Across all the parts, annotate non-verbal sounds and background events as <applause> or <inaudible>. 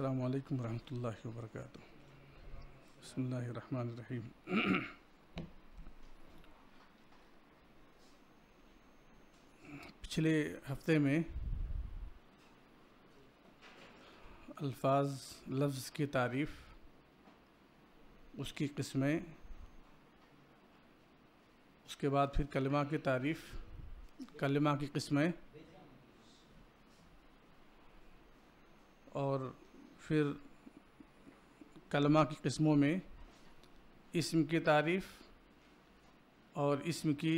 अल्लाम الله الرحمن الرحيم पिछले हफ्ते में अल्फाज लफ्ज़ की तारीफ़ उसकी किस्में उसके बाद फिर कलमा की तारीफ़ कलमा की किस्में और फिर कलमा की किस्मों में इसम की तारीफ़ और इसम की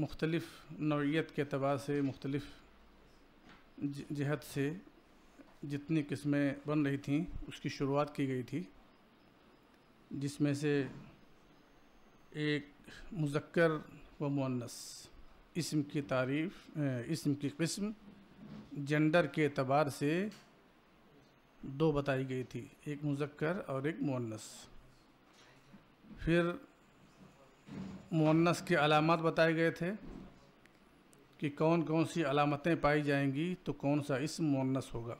मुख्तलफ़ नौीयत के अतबार से मुख्तलफ़ जहत से जितनी किस्में बन रही थीं उसकी शुरुआत की गई थी जिसमें से एक मुजक्र व मुनस इसम की तारीफ़ इसम की किस्म जेंडर के अतबार से दो बताई गई थी एक मुजक्कर और एक मुन्नस फिर मुन्नस के अलामत बताए गए थे कि कौन कौन सी अलामतें पाई जाएंगी तो कौन सा इस मुन्नस होगा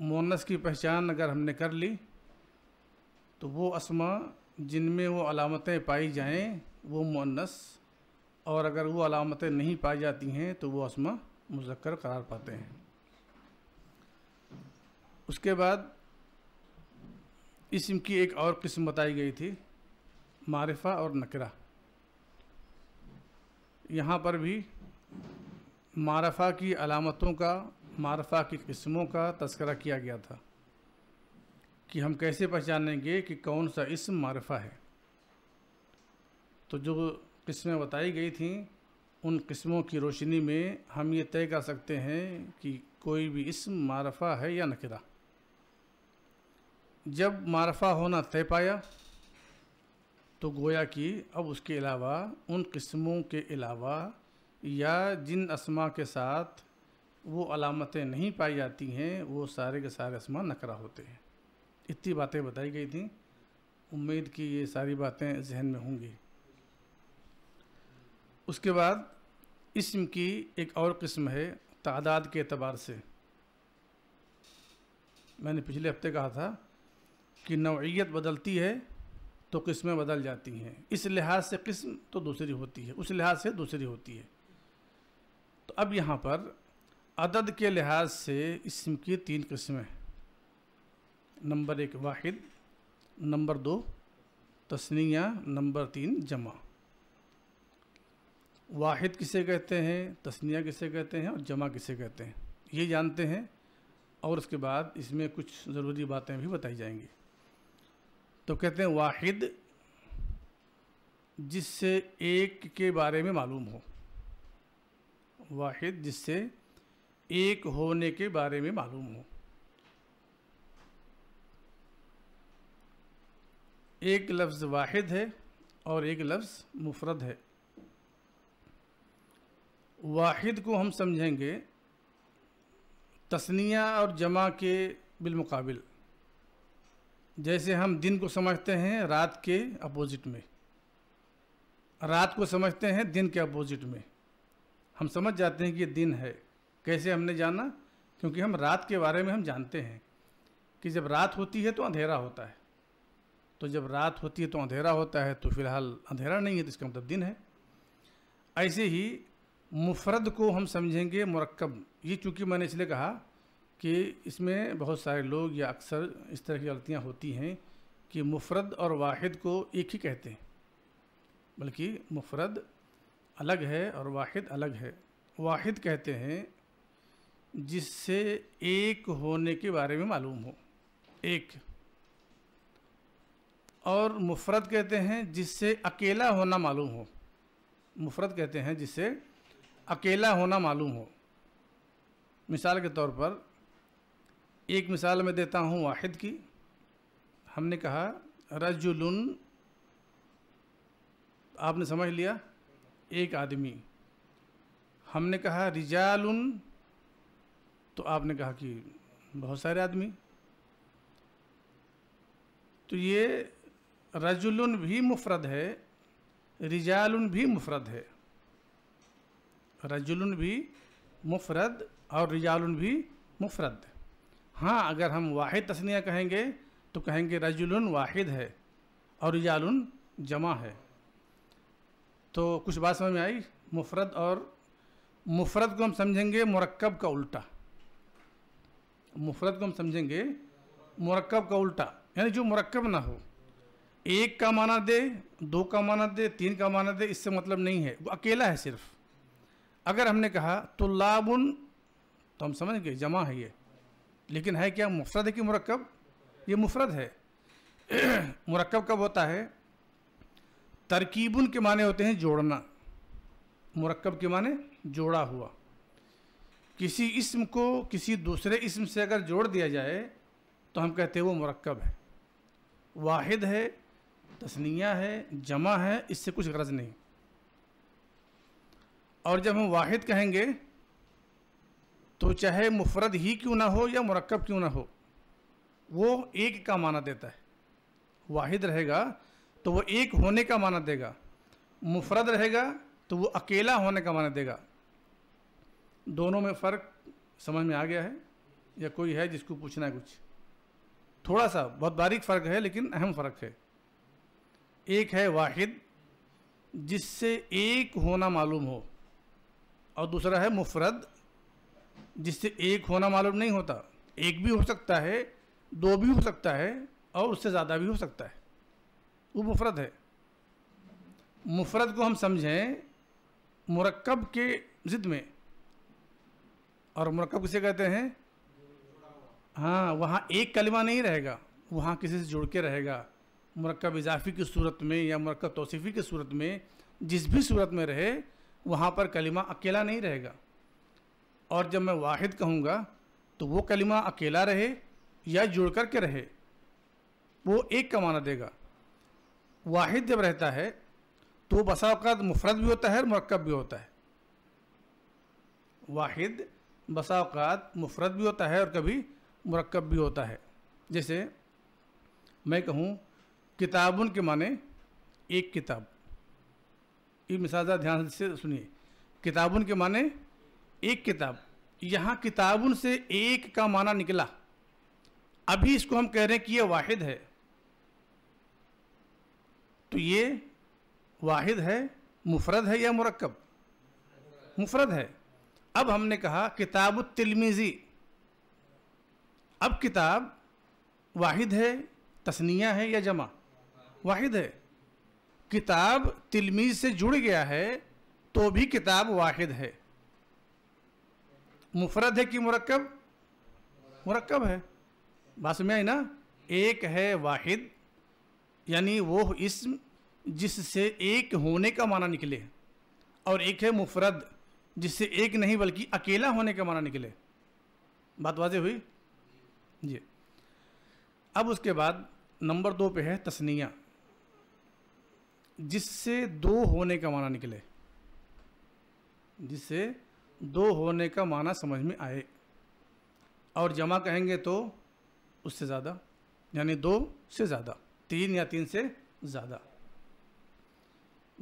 मुन्नस की पहचान अगर हमने कर ली तो वो असमा जिनमें वो अलामतें पाई जाएं वो मुन्नस और अगर वो अलामतें नहीं पाई जाती हैं तो वो असमा मुजक्कर करार पाते हैं उसके बाद इसम की एक और किस्म बताई गई थी मारिफा और नकरा यहाँ पर भी मारफा की अलामतों का मारफा की किस्मों का तस्करा किया गया था कि हम कैसे पहचानेंगे कि कौन सा इसम मारफा है तो जो किस्में बताई गई थी उन किस्मों की रोशनी में हम ये तय कर सकते हैं कि कोई भी इसम मारफा है या नकरा जब मारफा होना तय पाया तो गोया कि अब उसके अलावा उन किस्मों के अलावा या जिन असमा के साथ वो अलामतें नहीं पाई जाती हैं वो सारे के सारे असमा नकरा होते हैं इतनी बातें बताई गई थी उम्मीद की ये सारी बातें जहन में होंगी उसके बाद इसम की एक और किस्म है तादाद के अतबार से मैंने पिछले हफ्ते कहा था कि नौीयत बदलती है तो किस्में बदल जाती हैं इस लिहाज से किस्म तो दूसरी होती है उस लिहाज से दूसरी होती है तो अब यहाँ पर अदद के लिहाज से इसम की तीन किस्में नंबर एक वाहिद नंबर दो तस्निया नंबर तीन जमा वाहिद किसे कहते हैं तस्निया किसे कहते हैं और जमा किसे कहते हैं ये जानते हैं और उसके बाद इसमें कुछ ज़रूरी बातें भी बताई जाएंगी तो कहते हैं वाहिद जिससे एक के बारे में मालूम हो वाहिद जिससे एक होने के बारे में मालूम हो एक लफ्ज़ वाहिद है और एक लफ्ज़ मुफरद है वाहिद को हम समझेंगे तस्निया और जमा के बिलमुकाबिल जैसे हम दिन को समझते हैं रात के अपोजिट में रात को समझते हैं दिन के अपोजिट में हम समझ जाते हैं कि ये दिन है कैसे हमने जाना क्योंकि हम रात के बारे में हम जानते हैं कि जब रात होती है तो अंधेरा होता है तो जब रात होती है तो अंधेरा होता है तो फिलहाल अंधेरा नहीं है तो इसका मतलब दिन है ऐसे ही मुफरद को हम समझेंगे मरकब ये चूँकि मैंने इसलिए कहा कि इसमें बहुत सारे लोग या अक्सर इस तरह की गलतियाँ होती हैं कि मुफरद और वाहिद को एक ही कहते हैं बल्कि मुफरद अलग है और वाहिद अलग है वाहिद कहते हैं जिससे एक होने के बारे में मालूम हो एक और मुफरत कहते हैं जिससे अकेला होना मालूम हो मुफरद कहते हैं जिससे अकेला होना मालूम हो मिसाल के तौर पर एक मिसाल मैं देता हूँ वाहिद की हमने कहा रजुलन आपने समझ लिया एक आदमी हमने कहा रिजालुन तो आपने कहा कि बहुत सारे आदमी तो ये रजुलन भी मुफरद है रिजाल भी मुफरद है रजुलन भी मुफरद और रिजाल भी मुफरद है हाँ अगर हम वाहिद तस्निया कहेंगे तो कहेंगे रजुलन वाहिद है और रिजालन जमा है तो कुछ बात समझ में आई मुफरत और मुफरत को हम समझेंगे मरक्ब का उल्टा मुफरत को हम समझेंगे मरक्ब का उल्टा यानी जो मरक्ब ना हो एक का माना दे दो का माना दे तीन का माना दे इससे मतलब नहीं है वो अकेला है सिर्फ अगर हमने कहा तो लाबुन तो हम समझ गए जमा है ये लेकिन है क्या मुफरद है कि मरकब ये मुफरद है <clears throat> मरकब कब होता है तरकीबन के माने होते हैं जोड़ना मरकब के माने जोड़ा हुआ किसी इसम को किसी दूसरे इसम से अगर जोड़ दिया जाए तो हम कहते हैं वो मरकब है वाहिद है तस्निया है जमा है इससे कुछ गरज नहीं और जब हम वाहिद कहेंगे तो चाहे मुफरद ही क्यों ना हो या मरकब क्यों ना हो वो एक का माना देता है वाहिद रहेगा तो वो एक होने का माना देगा मुफरद रहेगा तो वो अकेला होने का माना देगा दोनों में फ़र्क समझ में आ गया है या कोई है जिसको पूछना है कुछ थोड़ा सा बहुत बारीक फ़र्क है लेकिन अहम फ़र्क है एक है वाहिद जिससे एक होना मालूम हो और दूसरा है मुफरद जिससे एक होना मालूम नहीं होता एक भी हो सकता है दो भी हो सकता है और उससे ज़्यादा भी हो सकता है वो मुफरत है मुफरत को हम समझें मरकब के ज़िद में और मरकब किसे कहते हैं हाँ वहाँ एक कलमा नहीं रहेगा वहाँ किसी से जुड़ के रहेगा मरकब इजाफी की सूरत में या मरकब तोसीफ़ी की सूरत में जिस भी सूरत में रहे वहाँ पर कलिमा अकेला नहीं रहेगा और जब मैं वाहिद कहूँगा तो वो कलिमा अकेला रहे या जुड़ कर के रहे वो एक का माना देगा वाहिद जब रहता है तो बसा अवकात मुफरत भी होता है और मरकब भी होता है वाहिद अवकात मुफरत भी होता है और कभी मरकब भी होता है जैसे मैं कहूँ किताबों के माने एक किताब ये मिसाजा ध्यान से सुनिए किताबों के माने एक किताब यहाँ किताबुन से एक का माना निकला अभी इसको हम कह रहे हैं कि ये वाहिद है तो ये वाहिद है मुफरद है या मुरक्कब मुफरद है अब हमने कहा किताब तिलमीजी अब किताब वाहिद है तस्निया है या जमा वाहिद है किताब तिलमीज से जुड़ गया है तो भी किताब वाहिद है मुफरद है कि मुरक्कब मुरक्कब है बात में आई ना एक है वाहिद यानी वो इसम जिससे एक होने का माना निकले और एक है मुफरद जिससे एक नहीं बल्कि अकेला होने का माना निकले बात वाजे हुई जी अब उसके बाद नंबर दो पे है तस्निया जिससे दो होने का माना निकले जिससे दो होने का माना समझ में आए और जमा कहेंगे तो उससे ज़्यादा यानी दो से ज़्यादा तीन या तीन से ज़्यादा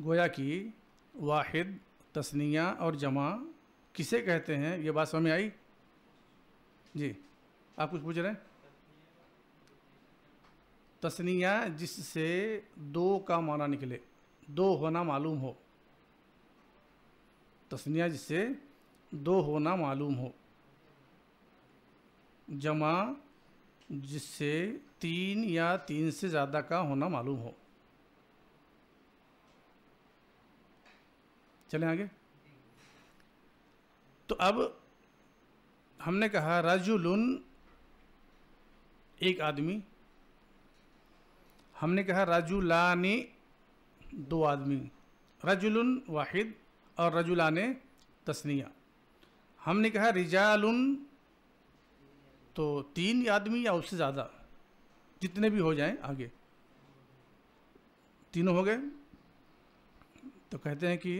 गोया कि वाहिद तस्निया और जमा किसे कहते हैं ये बात समझ में आई जी आप कुछ पूछ रहे हैं तस्निया जिससे दो का माना निकले दो होना मालूम हो तस्निया जिससे दो होना मालूम हो जमा जिससे तीन या तीन से ज़्यादा का होना मालूम हो चले आगे तो अब हमने कहा रजुलन एक आदमी हमने कहा रजुलानी दो आदमी रजुल वाहिद और रजुलाने तस्निया हमने कहा रिजालुन तो तीन आदमी या उससे ज़्यादा जितने भी हो जाएं आगे तीनों हो गए तो कहते हैं कि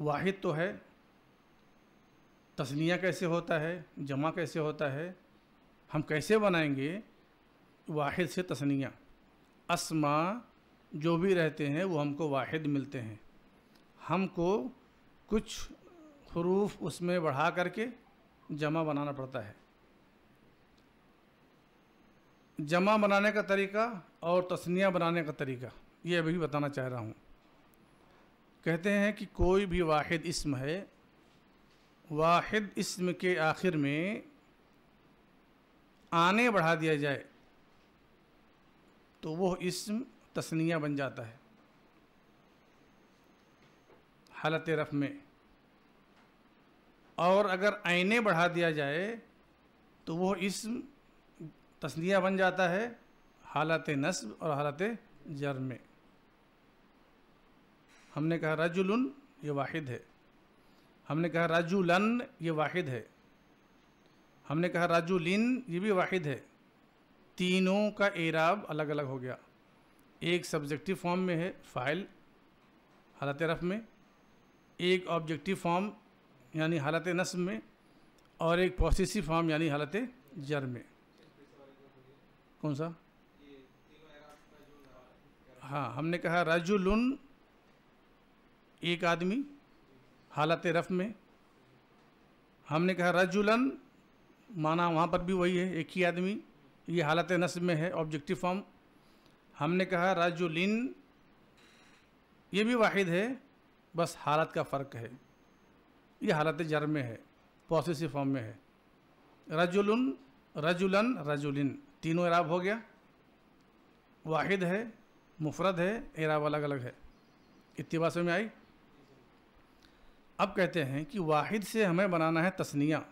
वाहिद तो है तस्निया कैसे होता है जमा कैसे होता है हम कैसे बनाएंगे वाहिद से तस्निया असमा जो भी रहते हैं वो हमको वाहिद मिलते हैं हमको कुछ हरूफ उसमें बढ़ा करके जमा बनाना पड़ता है जमा बनाने का तरीका और तस्निया बनाने का तरीका ये अभी बताना चाह रहा हूँ कहते हैं कि कोई भी वाहिद इसम है वाहिद इसम के आखिर में आने बढ़ा दिया जाए तो वह इसम तस्निया बन जाता है हालत रफ़ में और अगर आइने बढ़ा दिया जाए तो वो इस तस्निया बन जाता है हालत नस्ब और हालत जर में हमने कहा रजुलन ये वाहिद है हमने कहा राजुलन ये वाहिद है हमने कहा राजुलिन ये भी वाहिद है तीनों का एराब अलग अलग हो गया एक सब्जेक्टिव फॉर्म में है फाइल हालत रफ में एक ऑब्जेक्टिव फॉर्म यानी हालत नस्म में और एक पॉसिसिव फॉर्म यानी हालत जर में कौन सा हाँ हमने कहा रजुल एक आदमी हालत रफ में हमने कहा रजुलन माना वहाँ पर भी वही है एक ही आदमी ये हालत नस्ब में है ऑब्जेक्टिव फॉर्म हमने कहा राजुलिन ये भी वाहिद है बस हालत का फ़र्क है ये हालत जर में है पॉसेसिव फॉर्म में है रजुलन रजुलन रजुलिन तीनों एराब हो गया वाहिद है मुफरद है एराब अलग अलग है इतवा में आई अब कहते हैं कि वाहिद से हमें बनाना है तस्निया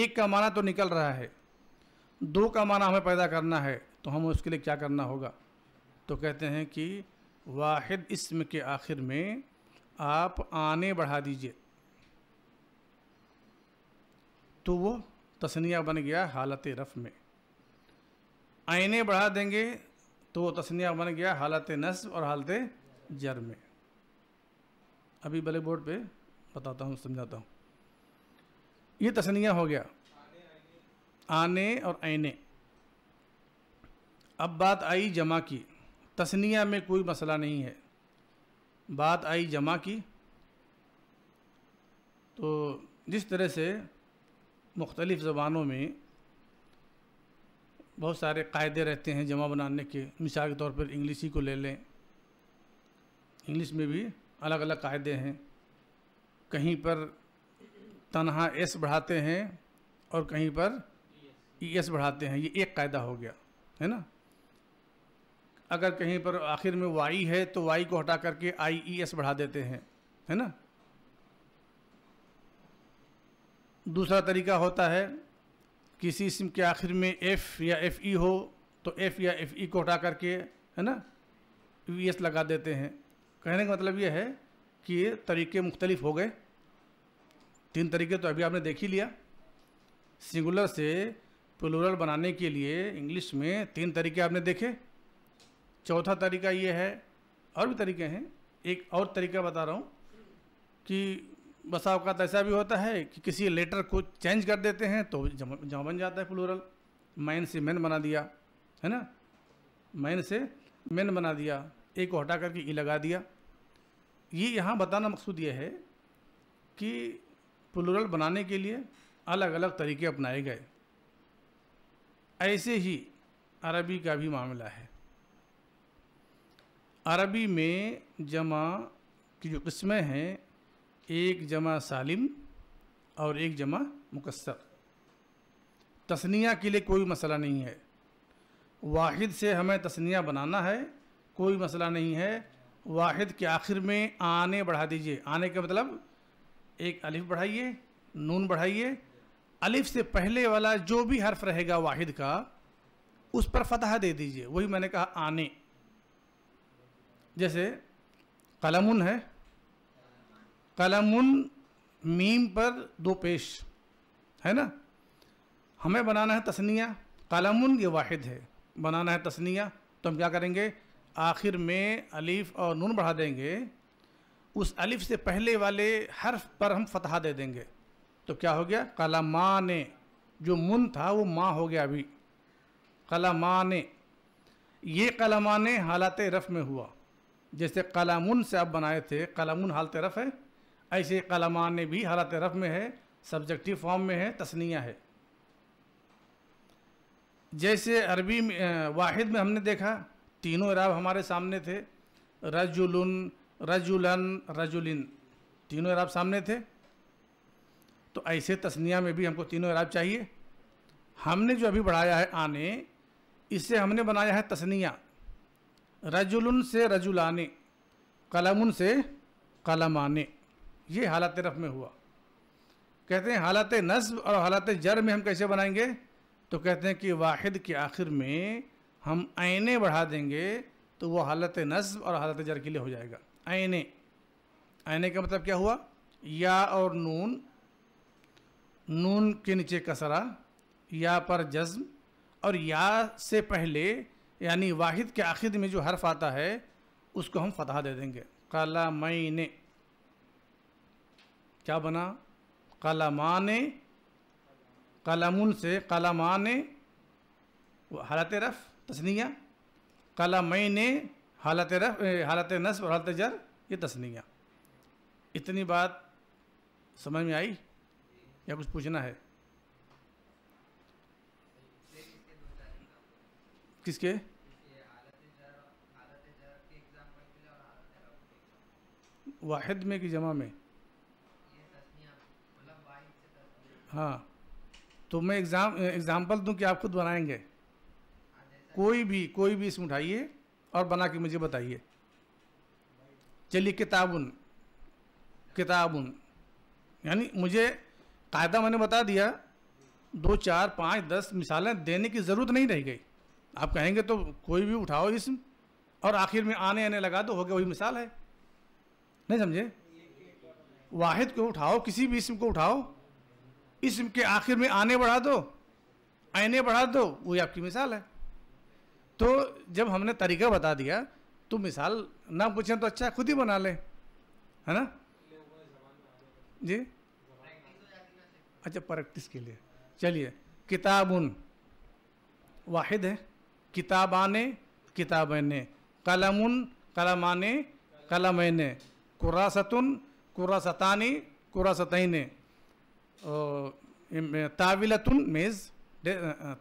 एक का माना तो निकल रहा है दो का माना हमें पैदा करना है तो हमें उसके लिए क्या करना होगा तो कहते हैं कि वाहिद इसम के आखिर में आप आने बढ़ा दीजिए तो वो तसनिया बन गया हालत रफ में आने बढ़ा देंगे तो वो तस्निया बन गया हालत नस और हालत जर में अभी बले बोर्ड पे बताता हूँ समझाता हूँ ये तसनिया हो गया आने और आने अब बात आई जमा की तसनिया में कोई मसला नहीं है बात आई जमा की तो जिस तरह से मुख्तलिफ़ ज़बानों में बहुत सारे कायदे रहते हैं जमा बनाने के मिसाल के तौर पर इंग्लिश ही को ले लें इंग्लिश में भी अलग अलग कायदे हैं कहीं पर तनहा एस बढ़ाते हैं और कहीं पर ई एस बढ़ाते हैं ये एक कायदा हो गया है ना अगर कहीं पर आखिर में वाई है तो वाई को हटा करके आई ई एस बढ़ा देते हैं है ना दूसरा तरीका होता है किसी सिम के आखिर में एफ़ या एफ़ ई e हो तो एफ़ या एफ़ ई e को हटा करके है ना वी एस लगा देते हैं कहने का मतलब यह है कि ये तरीके मुख्तलिफ हो गए तीन तरीके तो अभी आपने देख ही लिया सिंगुलर से प्लूरल बनाने के लिए इंग्लिश में तीन तरीके आपने देखे चौथा तरीका ये है और भी तरीके हैं एक और तरीका बता रहा हूँ कि बसा अवकात ऐसा भी होता है कि किसी लेटर को चेंज कर देते हैं तो जमा बन जाता है प्लूरल मैन से मैन बना दिया है ना मैन से मैन बना दिया एक को हटा करके ई लगा दिया ये यहाँ बताना मकसूद ये है कि प्लूरल बनाने के लिए अलग अलग तरीके अपनाए गए ऐसे ही अरबी का भी मामला है अरबी में जमा की जो किस्में हैं एक जमा सालिम और एक जमा मुकसर तस्निया के लिए कोई मसला नहीं है वाहिद से हमें तस्निया बनाना है कोई मसला नहीं है वाहिद के आखिर में आने बढ़ा दीजिए आने का मतलब एक अलिफ बढ़ाइए नून बढ़ाइए अलिफ से पहले वाला जो भी हर्फ रहेगा वाहिद का उस पर फतह दे दीजिए वही मैंने कहा आने जैसे कलमुन है कलमुन मीम पर दो पेश है ना हमें बनाना है तस्निया कलमुन ये वाहिद है बनाना है तस्निया तो हम क्या करेंगे आखिर में अलीफ और नून बढ़ा देंगे उस अलीफ़ से पहले वाले हर्फ पर हम फतहा दे देंगे तो क्या हो गया कलमा ने जो मुन था वो माँ हो गया अभी कलमा ने ये कलमा ने हालात रफ़ में हुआ जैसे कलामुन से आप बनाए थे कलामुन हाल तरफ है ऐसे कलमान भी हाल तरफ में है सब्जेक्टिव फॉर्म में है तस्निया है जैसे अरबी में वाहिद में हमने देखा तीनों इराब हमारे सामने थे रजुलन रजुलन रजुलिन तीनों इराब सामने थे तो ऐसे तस्निया में भी हमको तीनों इराब चाहिए हमने जो अभी बढ़ाया है आने इससे हमने बनाया है तस्निया रजुलन से रजुलाने कलमुन से कलमाने ये हालत रफ में हुआ कहते हैं हालत नस्ब और हालत जर में हम कैसे बनाएंगे तो कहते हैं कि वाहिद के आखिर में हम आने बढ़ा देंगे तो वो हालत नस्ब और हालत जर के लिए हो जाएगा आने आने का मतलब क्या हुआ या और नून नून के नीचे कसरा या पर जज्म और या से पहले यानी वाहिद के आखिर में जो हर्फ आता है उसको हम फतह दे देंगे कला मैने क्या बना कलामाने कलामुन से ने हालत रफ़ तस्निया ने हालत रफ़ हालत नस्ब और हालत जर ये तस्निया इतनी बात समझ में आई या कुछ पूछना है किसके वाहिद में कि जमा में हाँ तो मैं एग्ज़ाम एग्ज़ाम्पल दूं कि आप खुद बनाएंगे कोई भी कोई भी इसमें उठाइए और बना के मुझे बताइए चलिए किताबुन किताबुन यानी मुझे कायदा मैंने बता दिया दो चार पाँच दस मिसालें देने की ज़रूरत नहीं रह गई आप कहेंगे तो कोई भी उठाओ इसम और आखिर में आने आने लगा दो हो गया वही मिसाल है नहीं समझे वाहिद को उठाओ किसी भी इसम को उठाओ इसम के आखिर में आने बढ़ा दो आने बढ़ा दो वही आपकी मिसाल है तो जब हमने तरीका बता दिया तो मिसाल ना पूछें तो अच्छा है खुद ही बना लें है ना जी अच्छा प्रैक्टिस के लिए चलिए किताबुन वाहिद है किताबाने किताबने कलमुन कलमाने कलमैने कुरासतुन कुरासतानी कुरासतने ताविलतुन मेज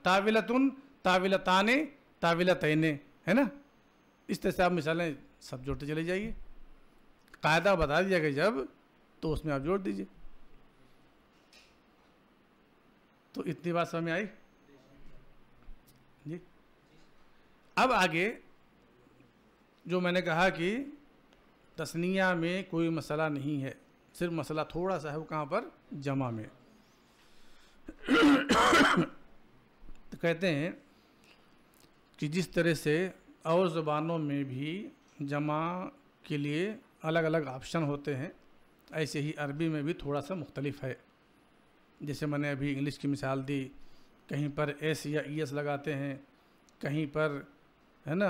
ताविलतुन ताविलताने ताविलतने है ना इस तरह से आप मिसालें सब जोड़ते चले जाइए कायदा बता दिया गया जब तो उसमें आप जोड़ दीजिए तो इतनी बात समझ आई अब आगे जो मैंने कहा कि तस्निया में कोई मसला नहीं है सिर्फ मसला थोड़ा सा है वो कहाँ पर जमा में तो कहते हैं कि जिस तरह से और ज़बानों में भी जमा के लिए अलग अलग ऑप्शन होते हैं ऐसे ही अरबी में भी थोड़ा सा मुख्तलिफ है जैसे मैंने अभी इंग्लिश की मिसाल दी कहीं पर एस या ई एस लगाते हैं कहीं पर है ना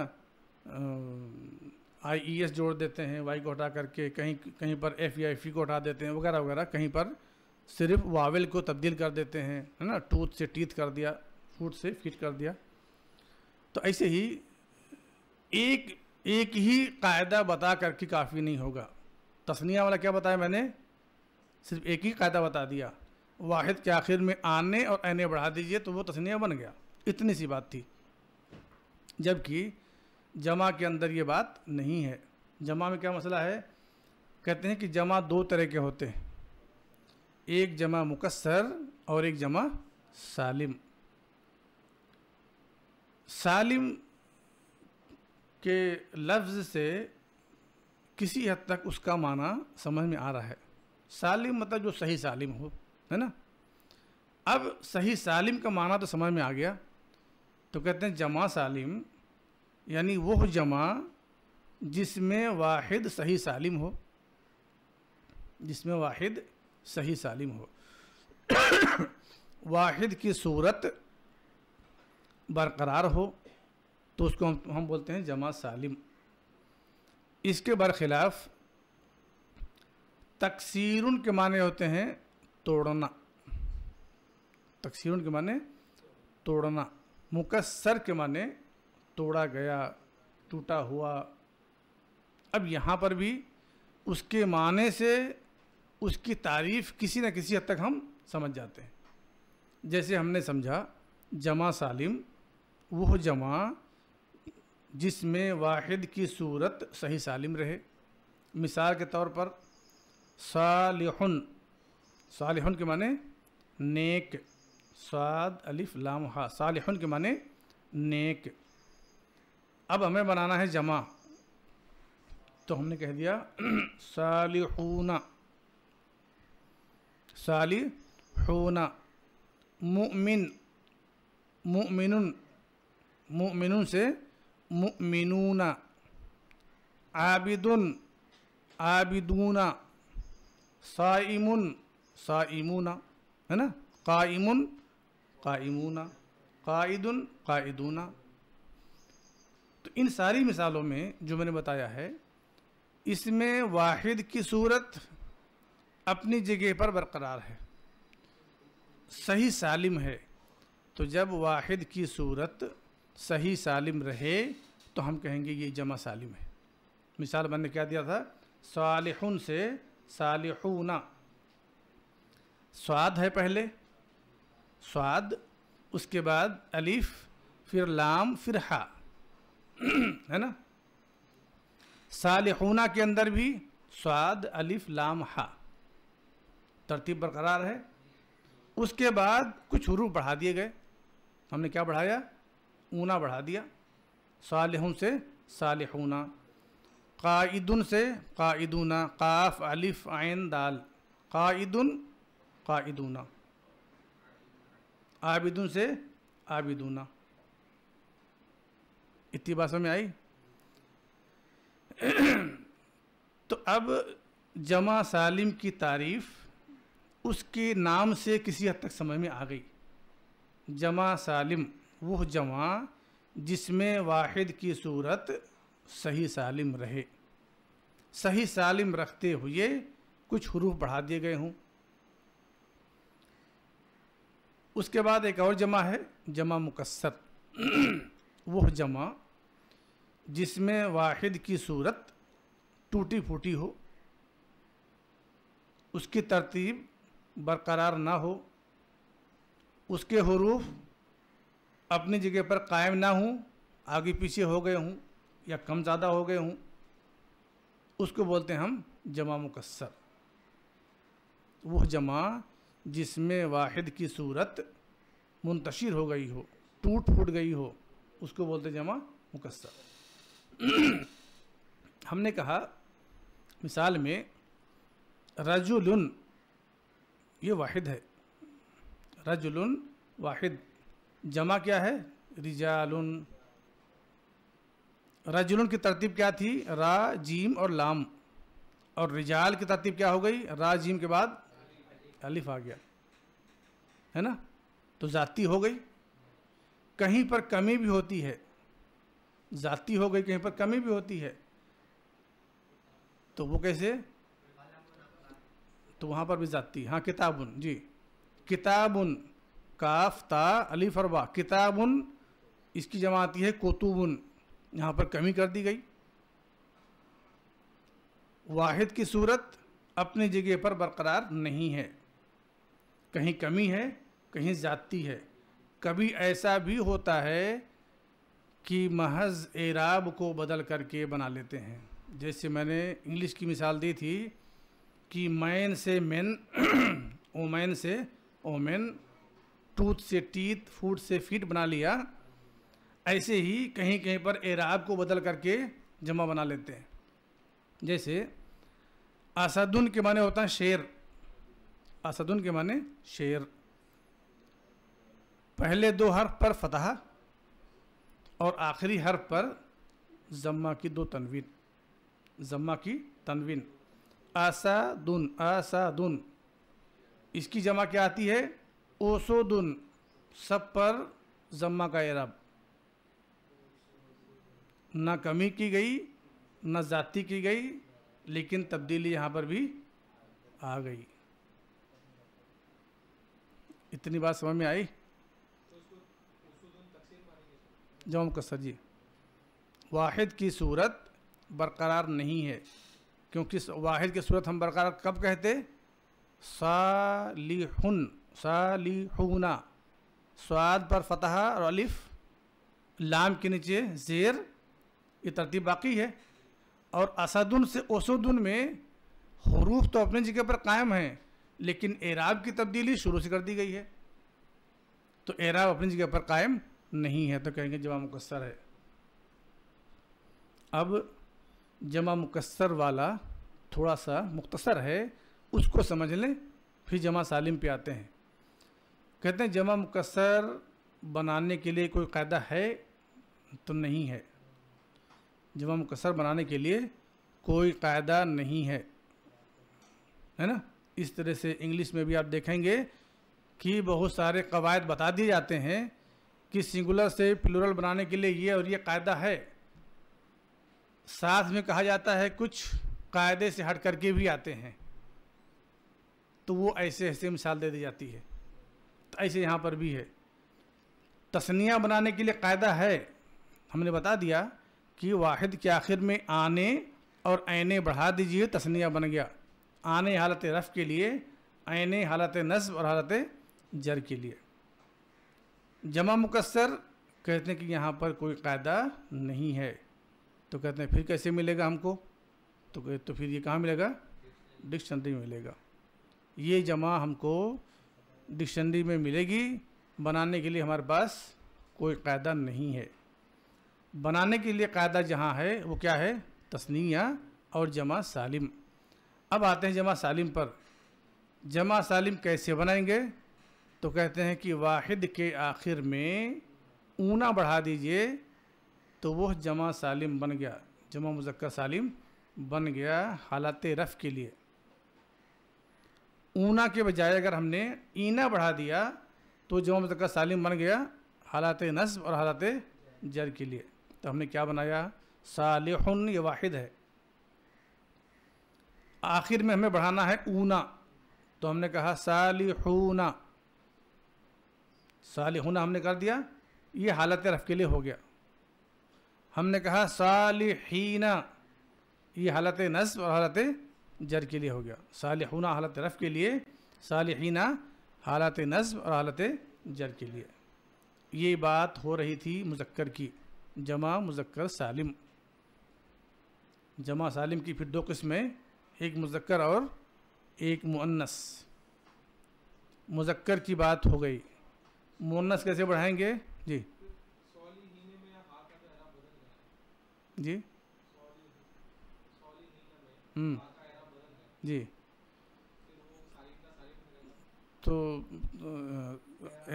आई ई एस जोड़ देते हैं वाई को हटा करके कहीं कहीं पर एफ या एफ ई e को हटा देते हैं वगैरह वगैरह कहीं पर सिर्फ वावेल को तब्दील कर देते हैं है ना टूथ से टीथ कर दिया फूट से फिट कर दिया तो ऐसे ही एक एक ही कायदा बता करके काफ़ी नहीं होगा तस्निया वाला क्या बताया मैंने सिर्फ एक ही कायदा बता दिया वाहिद के आखिर में आने और आने बढ़ा दीजिए तो वो तस्निया बन गया इतनी सी बात थी जबकि जमा के अंदर ये बात नहीं है जमा में क्या मसला है कहते हैं कि जमा दो तरह के होते हैं एक जमा मुकसर और एक जमा सालिम सालिम के लफ्ज़ से किसी हद तक उसका माना समझ में आ रहा है सालिम मतलब जो सही सालिम हो है ना अब सही सालिम का माना तो समझ में आ गया तो कहते हैं जमा सालिम यानी वह जमा जिसमें वाहिद सही सालिम हो जिसमें वाहिद सही सालिम हो <coughs> वाहिद की सूरत बरकरार हो तो उसको हम हम बोलते हैं जमा सालिम इसके बरखिलाफ तकसीर के माने होते हैं तोड़ना तकसीर के माने तोड़ना मुकसर के माने तोड़ा गया टूटा हुआ अब यहाँ पर भी उसके माने से उसकी तारीफ किसी न किसी हद तक हम समझ जाते हैं जैसे हमने समझा जमा सालिम वह जमा जिसमें वाहिद की सूरत सही सालिम रहे मिसाल के तौर पर सालिहन सालिहन के माने नेक स्वाद अलिफ लाम हा सालिहन के माने नेक अब हमें बनाना है जमा तो हमने कह दिया <clears throat> सालिहूना सालिहूना मुमिन मुमिन मुमिन से मुमिनूना आबिदुन आबिदूना साइमुन साइमुना है ना काइमुन काइमूना कायदन कायदूना तो इन सारी मिसालों में जो मैंने बताया है इसमें वाहिद की सूरत अपनी जगह पर बरकरार है सही सालिम है तो जब वाहिद की सूरत सही सालिम रहे तो हम कहेंगे ये जमा सालिम है मिसाल मैंने क्या दिया था सालिहुन से सालिहूना स्वाद है पहले स्वाद उसके बाद अलीफ फिर लाम फिर हा <clears throat> है ना सालहूना के अंदर भी स्वाद अलिफ लाम हा तरतीब बरकरार है उसके बाद कुछ हरूफ बढ़ा दिए गए हमने क्या बढ़ाया ऊना बढ़ा दिया सालहून से सालहूना काइदन से काइदूना काफ अलिफ आयन दाल का काइदूना आबिदुन से आबिदूना इतनी बात समय आई <clears throat> तो अब जमा सालिम की तारीफ उसके नाम से किसी हद तक समझ में आ गई जमा सालिम वह जमा जिसमें वाहिद की सूरत सही सालिम रहे सही सालिम रखते हुए कुछ हरूफ बढ़ा दिए गए हों उसके बाद एक और जमा है जमा मुकसर <clears throat> वह जमा जिसमें वाहिद की सूरत टूटी फूटी हो उसकी तरतीब बरकरार ना हो उसके हरूफ अपनी जगह पर कायम ना हों आगे पीछे हो गए हों या कम ज़्यादा हो गए हों उसको बोलते हैं हम जमा मुकसर वह जमा जिसमें वाहिद की सूरत मुंतशिर हो गई हो टूट फूट गई हो उसको बोलते जमा मुकसर <clears throat> हमने कहा मिसाल में रजुलन ये वाहिद है रजुलन वाहिद जमा क्या है रिजालन रजुलन की तरतीब क्या थी रा जीम और लाम और रिजाल की तरतीब क्या हो गई रा जीम के बाद अलिफ आ गया है ना तो ज़ाती हो गई कहीं पर कमी भी होती है ज़ाती हो गई कहीं पर कमी भी होती है तो वो कैसे तो वहाँ पर भी ज़ाती हाँ किताबुन जी किताबुन काफ्ता अली फरबा किताबुन इसकी जमा आती है कोतुबुन यहाँ पर कमी कर दी गई वाहिद की सूरत अपनी जगह पर बरकरार नहीं है कहीं कमी है कहीं जाती है कभी ऐसा भी होता है कि महज एराब को बदल करके बना लेते हैं जैसे मैंने इंग्लिश की मिसाल दी थी कि मैन से मैन <clears throat> ओमैन से ओमैन टूथ से टीथ फूट से फीट बना लिया ऐसे ही कहीं कहीं पर एराब को बदल करके जमा बना लेते हैं जैसे असदुन के माने होता है शेर असदुन के माने शेर पहले दो हर्फ पर फतह और आखिरी हर्फ पर जम्मा की दो तनवीन जम्मा की तनवीन आसादुन आसादुन इसकी जमा क्या आती है ओसोदुन सब पर जम्मा का एरब ना कमी की गई ना ज़ाती की गई लेकिन तब्दीली यहाँ पर भी आ गई इतनी बात समझ में आई जो हम कसर जी वाहिद की सूरत बरकरार नहीं है क्योंकि वाहिद की सूरत हम बरकरार कब कहते सालिहुन सालिहुना स्वाद पर फतह और अलिफ लाम के नीचे जेर ये तरतीब बाकी है और असदुन से ओसुदुन में हरूफ तो अपने जगह पर कायम हैं लेकिन एराब की तब्दीली शुरू से कर दी गई है तो एराब अपनी जगह पर कायम नहीं है तो कहेंगे जमा मुकसर है अब जमा मुकसर वाला थोड़ा सा मुख्तसर है उसको समझ लें फिर जमा सालिम पे आते हैं कहते हैं जमा मुकसर बनाने के लिए कोई कायदा है तो नहीं है जमा मुकसर बनाने के लिए कोई कायदा नहीं है है ना इस तरह से इंग्लिश में भी आप देखेंगे कि बहुत सारे कवायद बता दिए जाते हैं कि सिंगुलर से प्लूरल बनाने के लिए ये और ये कायदा है साथ में कहा जाता है कुछ कायदे से हट करके भी आते हैं तो वो ऐसे ऐसे मिसाल दे दी जाती है तो ऐसे यहाँ पर भी है तस्निया बनाने के लिए कायदा है हमने बता दिया कि वाहिद के आखिर में आने और ऐने बढ़ा दीजिए तस्निया बन गया आने हालत रफ़ के लिए आने हालत नस्ब और हालत जर के लिए जमा मुकसर कहते हैं कि यहाँ पर कोई कायदा नहीं है तो कहते हैं फिर कैसे मिलेगा हमको तो कहते तो फिर ये कहाँ मिलेगा डिक्शनरी में मिलेगा ये जमा हमको डिक्शनरी में मिलेगी बनाने के लिए हमारे पास कोई कायदा नहीं है बनाने के लिए कायदा जहाँ है वो क्या है तस्निया और जमा सालिम अब आते हैं जमा सालिम पर जमा सालिम कैसे बनाएंगे तो कहते हैं कि वाहिद के आखिर में ऊना बढ़ा दीजिए तो वह जमा सालिम बन गया जमा मुजक्कर सालिम बन गया हालत रफ़ के लिए ऊना के बजाय अगर हमने ईना बढ़ा दिया तो जमा मुजक्कर सालिम बन गया हालत नस्ब और हालत जर के लिए तो हमने क्या बनाया साल ये वाहिद है आखिर में हमें बढ़ाना है ऊना तो हमने कहा सालिहूना सालिहूना हमने कर दिया ये हालत रफ के लिए हो गया हमने कहा सालिहीना ये हालत नस्ब और हालत जर के लिए हो गया सालिहूना हालत रफ के लिए सालिहीना हालत नस्ब और हालत जर के लिए ये बात हो रही थी मुजक्कर की जमा मुजक्कर सालिम जमा सालिम की फिर दो किस्में एक मुजक्कर और एक मुन्नस मुजक्कर की बात हो गई मुन्नस कैसे बढ़ाएंगे जी जी हम्म जी तो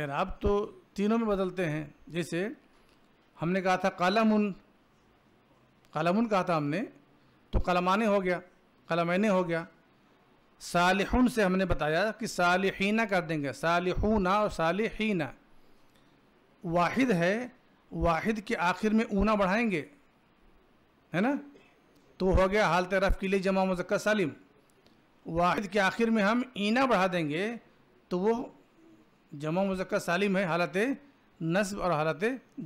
एराब तो तीनों में बदलते हैं जैसे हमने कहा था कालामुन कालामुन कहा था हमने तो कलमाने हो गया कला मैंने हो गया सालिहून से हमने बताया कि सालिहीना कर देंगे सालिहूना और सालिहीना वाहिद है वाहिद के आखिर में ऊना बढ़ाएंगे है ना तो हो गया हालत रफ के लिए जमा मुजक्का सालिम वाहिद के आखिर में हम ईना बढ़ा देंगे तो वो जमा मुजक्का सालिम है हालत नस्ब और हालत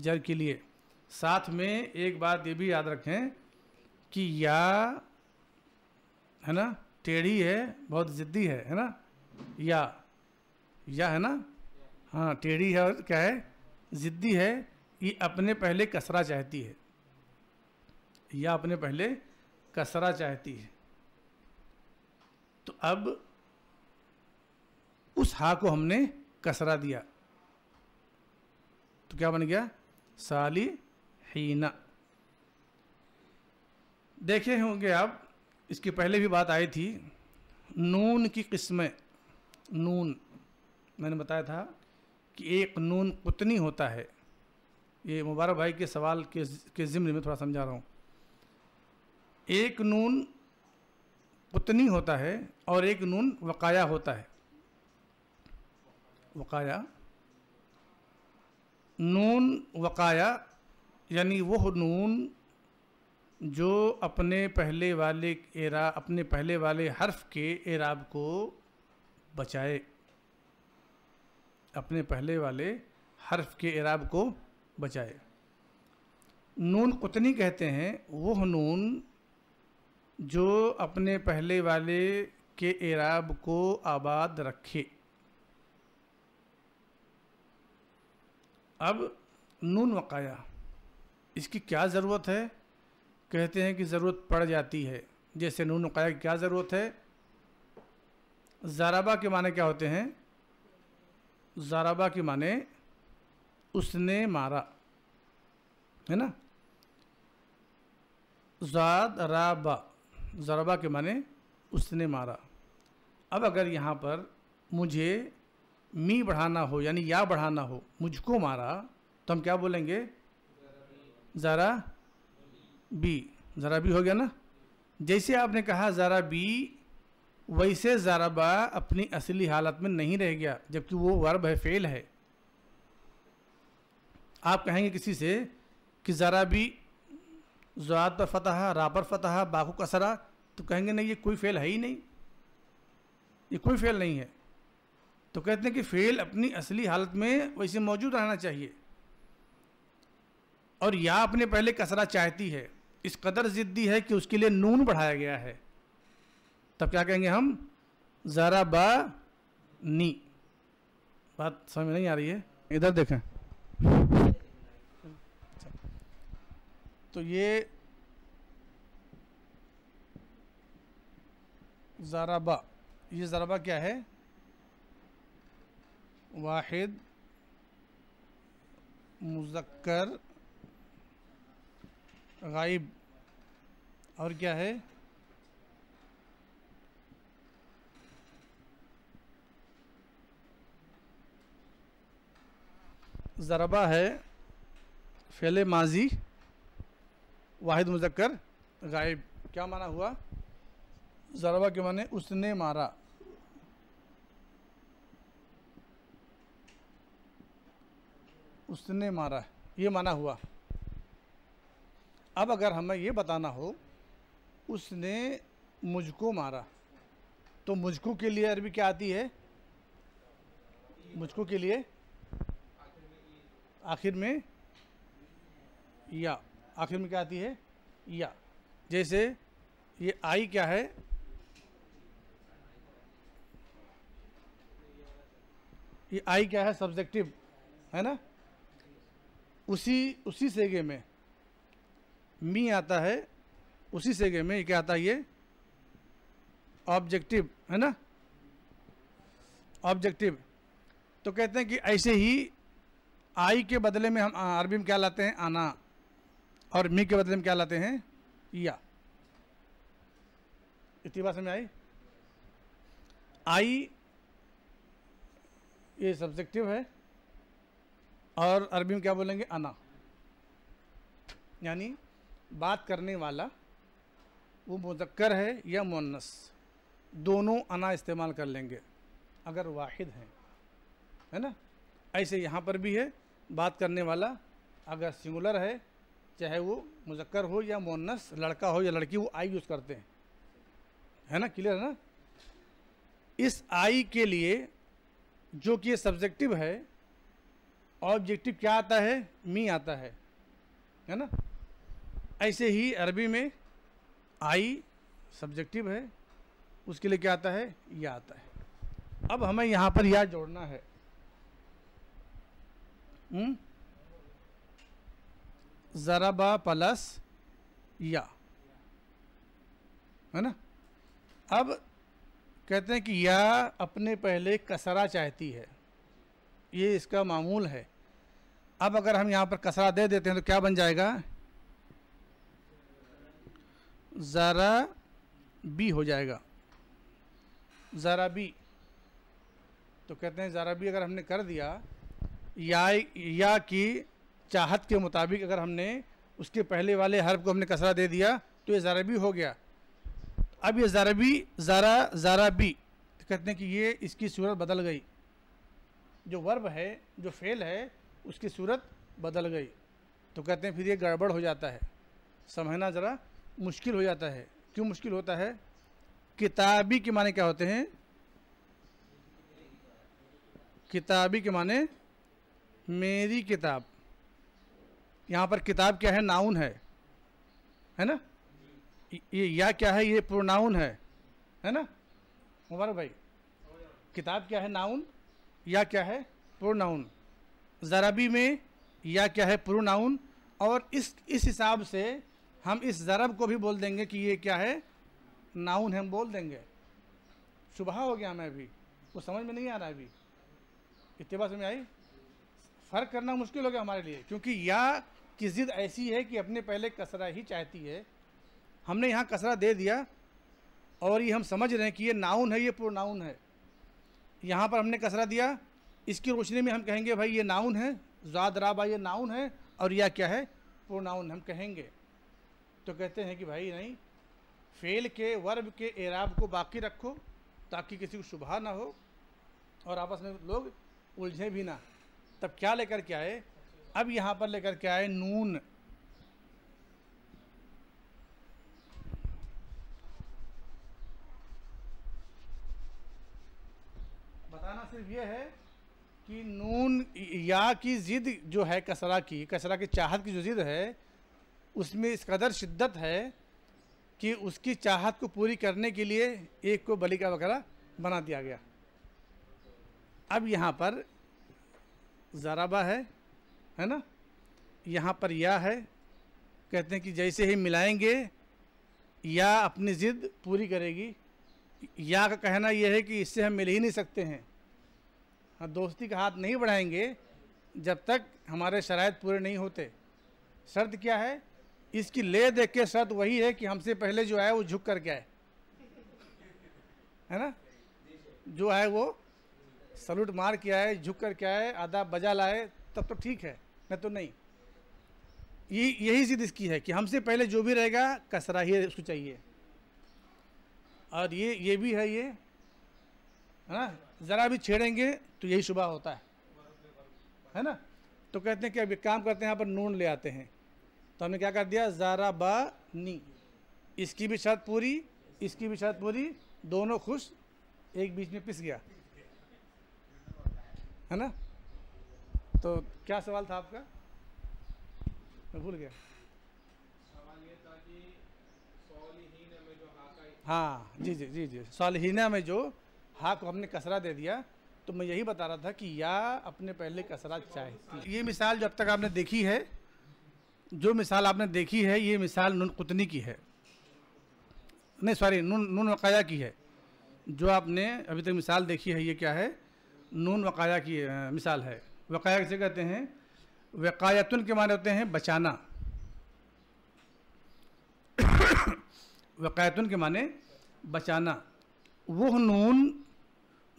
जर के लिए साथ में एक बात ये भी याद रखें कि या है ना टेढ़ी है बहुत ज़िद्दी है है ना या या है ना हाँ टेढ़ी है और क्या है ज़िद्दी है ये अपने पहले कसरा चाहती है या अपने पहले कसरा चाहती है तो अब उस हा को हमने कसरा दिया तो क्या बन गया साली हीना देखे होंगे आप इसके पहले भी बात आई थी नून की किस्में नून मैंने बताया था कि एक नून कुतनी होता है ये मुबारक भाई के सवाल के के ज़िम्न में थोड़ा समझा रहा हूँ एक नून कुतनी होता है और एक नून वकाया होता है वकाया नून वकाया यानी वह नून जो अपने पहले वाले एरा अपने पहले वाले हर्फ के एराब को बचाए अपने पहले वाले हर्फ के एराब को बचाए नून कुतनी कहते हैं वह नून जो अपने पहले वाले के एराब को आबाद रखे अब नून वकाया इसकी क्या ज़रूरत है कहते हैं कि ज़रूरत पड़ जाती है जैसे नून क़ाया की क्या ज़रूरत है ज़ाराबा के माने क्या होते हैं ज़ाराबा के माने उसने मारा है ना जाद राबा ज़राबा के माने उसने मारा अब अगर यहाँ पर मुझे मी बढ़ाना हो यानी या बढ़ाना हो मुझको मारा तो हम क्या बोलेंगे ज़रा बी ज़रा भी हो गया ना जैसे आपने कहा ज़रा बी वैसे बा अपनी असली हालत में नहीं रह गया जबकि वो वर्ब है फेल है आप कहेंगे किसी से कि ज़रा भी ज़रात पर फतह रा पर फतह बाकू कसरा तो कहेंगे नहीं ये कोई फेल है ही नहीं ये कोई फेल नहीं है तो कहते हैं कि फेल अपनी असली हालत में वैसे मौजूद रहना चाहिए और या अपने पहले कसरा चाहती है इस कदर ज़िद्दी है कि उसके लिए नून बढ़ाया गया है तब क्या कहेंगे हम ज़रा बा नी बात समझ नहीं आ रही है इधर देखें तो ये ज़राबा ये ज़राबा क्या है वाहिद मुजक्कर गाइब और क्या है ज़रबा है फेले माजी वाहिद मुजक्कर गायब क्या माना हुआ ज़रबा के माने उसने मारा उसने मारा ये माना हुआ अब अगर हमें ये बताना हो उसने मुझको मारा तो मुझको के लिए अरबी क्या आती है मुझको के लिए आखिर में या आखिर में क्या आती है या जैसे ये आई क्या है ये आई क्या है सब्जेक्टिव है ना उसी उसी सेगे में मी आता है उसी से में क्या आता है ये ऑब्जेक्टिव है ना ऑब्जेक्टिव तो कहते हैं कि ऐसे ही आई के बदले में हम अरबी में क्या लाते हैं आना और मी के बदले में क्या लाते हैं या इतनी बात समझ आई आई ये सब्जेक्टिव है और अरबी में क्या बोलेंगे आना यानी बात करने वाला वो मुजक्कर है या मुन्नस दोनों अना इस्तेमाल कर लेंगे अगर वाहिद हैं है ना ऐसे यहाँ पर भी है बात करने वाला अगर सिंगुलर है चाहे वो मुजक्कर हो या मुन्नस लड़का हो या लड़की वो आई यूज़ करते हैं है ना क्लियर है ना इस आई के लिए जो कि सब्जेक्टिव है ऑब्जेक्टिव क्या आता है मी आता है है ना ऐसे ही अरबी में आई सब्जेक्टिव है उसके लिए क्या आता है या आता है अब हमें यहाँ पर या जोड़ना है हम्म? जराबा प्लस या है ना अब कहते हैं कि या अपने पहले कसरा चाहती है ये इसका मामूल है अब अगर हम यहाँ पर कसरा दे देते हैं तो क्या बन जाएगा ज़रा बी हो जाएगा ज़रा बी तो कहते हैं ज़रा बी अगर हमने कर दिया या या की चाहत के मुताबिक अगर हमने उसके पहले वाले हर्फ को हमने कसरा दे दिया तो ये ज़रा बी हो गया अब ये ज़रा बी ज़रा ज़रा बी तो कहते हैं कि ये इसकी सूरत बदल गई जो वर्ब है जो फेल है उसकी सूरत बदल गई तो कहते हैं फिर ये गड़बड़ हो जाता है समझना ज़रा मुश्किल हो जाता है क्यों मुश्किल होता है किताबी के माने क्या होते हैं किताबी के माने मेरी किताब यहाँ पर किताब क्या है नाउन है है ना ये या क्या है ये प्रोनाउन है है ना मुबारक भाई किताब क्या है नाउन या क्या है प्रोनाउन जराबी में या क्या है प्रोनाउन और इस इस हिसाब से हम इस ज़रब को भी बोल देंगे कि ये क्या है नाउन हम बोल देंगे सुबह हो गया हमें अभी वो समझ में नहीं आ रहा अभी इतवा बात समझ आई फ़र्क करना मुश्किल हो गया हमारे लिए क्योंकि या की ज़िद ऐसी है कि अपने पहले कसरा ही चाहती है हमने यहाँ कसरा दे दिया और ये हम समझ रहे हैं कि ये नाउन है ये प्रोनाउन है यहाँ पर हमने कसरा दिया इसकी रोशनी में हम कहेंगे भाई ये नाउन है जाद ये नाउन है और यह क्या है प्रोनाउन हम कहेंगे तो कहते हैं कि भाई नहीं फेल के वर्ब के एराब को बाकी रखो ताकि किसी को शुभ ना हो और आपस में लोग उलझे भी ना तब क्या लेकर के आए अब यहाँ पर लेकर के आए नून बताना सिर्फ ये है कि नून या की ज़िद जो है कसरा की कसरा की चाहत की जो ज़िद है उसमें इस कदर शिद्दत है कि उसकी चाहत को पूरी करने के लिए एक को बलि का बकरा बना दिया गया अब यहाँ पर ज़राबा है है ना यहाँ पर या है कहते हैं कि जैसे ही मिलाएंगे या अपनी ज़िद पूरी करेगी या का कहना यह है कि इससे हम मिल ही नहीं सकते हैं हाँ दोस्ती का हाथ नहीं बढ़ाएंगे जब तक हमारे शरात पूरे नहीं होते शर्त क्या है इसकी ले देख के शर्त वही है कि हमसे पहले जो है वो झुक कर गया आए है ना जो है वो सलूट मार के आए झुक कर के आए आधा बजा लाए तब तो ठीक है नहीं तो नहीं ये यही जिद इसकी है कि हमसे पहले जो भी रहेगा कसरा ही उसको चाहिए और ये ये भी है ये है ना ज़रा भी छेड़ेंगे तो यही सुबह होता है है ना तो कहते हैं कि अभी काम करते हैं यहाँ पर नून ले आते हैं तो हमने क्या कर दिया ज़ारा बा नी इसकी भी शर्त पूरी इसकी भी शर्त पूरी दोनों खुश एक बीच में पिस गया है ना तो क्या सवाल था आपका मैं भूल गया हाँ जी जी जी जी सालहीना में जो हा को हमने कसरा दे दिया तो मैं यही बता रहा था कि या अपने पहले कसरा चाहे ये मिसाल जब तक आपने देखी है जो मिसाल आपने देखी है ये मिसाल नून कुतनी की है नहीं सॉरी नून नून वकाया की है जो आपने अभी तक मिसाल देखी है ये क्या है नून वकाया की आ, मिसाल है वकाया किसे कहते हैं वकायतुल के माने होते हैं बचाना <coughs> वकायतुल के माने बचाना वो नून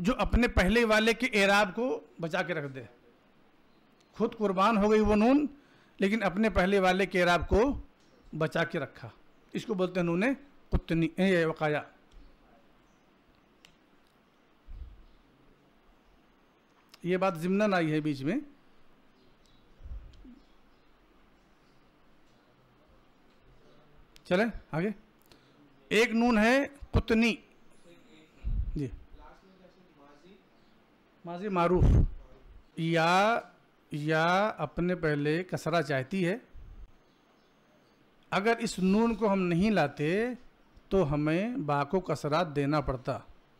जो अपने पहले वाले के एराब को बचा के रख दे खुद कुर्बान हो गई वो नून लेकिन अपने पहले वाले केराब को बचा के रखा इसको बोलते हैं उन्होंने पुतनी वकाया ये बात जिमनन आई है बीच में चले आगे एक नून है कुतनी जी माजी मारूफ या या अपने पहले कसरा चाहती है अगर इस नून को हम नहीं लाते तो हमें बा को कसरा देना पड़ता